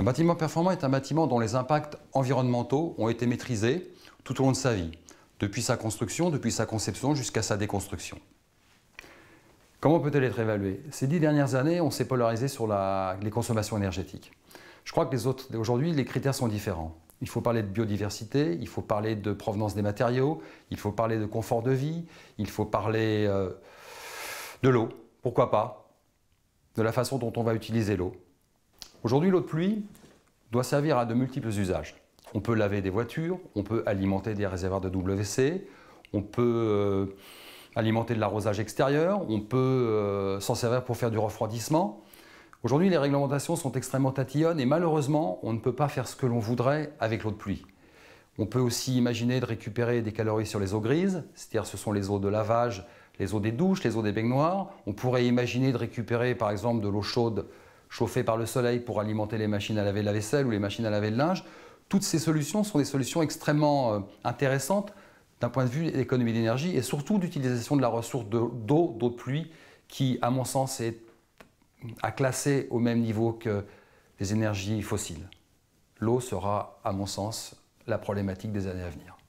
Un bâtiment performant est un bâtiment dont les impacts environnementaux ont été maîtrisés tout au long de sa vie, depuis sa construction, depuis sa conception jusqu'à sa déconstruction. Comment peut-elle être évaluée Ces dix dernières années, on s'est polarisé sur les consommations énergétiques. Je crois que les autres, aujourd'hui, les critères sont différents. Il faut parler de biodiversité, il faut parler de provenance des matériaux, il faut parler de confort de vie, il faut parler euh, de l'eau, pourquoi pas, de la façon dont on va utiliser l'eau. Aujourd'hui, l'eau de pluie doit servir à de multiples usages. On peut laver des voitures, on peut alimenter des réservoirs de WC, on peut euh, alimenter de l'arrosage extérieur, on peut euh, s'en servir pour faire du refroidissement. Aujourd'hui, les réglementations sont extrêmement tatillonnes et malheureusement, on ne peut pas faire ce que l'on voudrait avec l'eau de pluie. On peut aussi imaginer de récupérer des calories sur les eaux grises, c'est-à-dire ce sont les eaux de lavage, les eaux des douches, les eaux des baignoires. On pourrait imaginer de récupérer par exemple de l'eau chaude chauffées par le soleil pour alimenter les machines à laver la vaisselle ou les machines à laver le linge. Toutes ces solutions sont des solutions extrêmement euh, intéressantes d'un point de vue d'économie d'énergie et surtout d'utilisation de la ressource d'eau, d'eau de pluie, qui, à mon sens, est à classer au même niveau que les énergies fossiles. L'eau sera, à mon sens, la problématique des années à venir.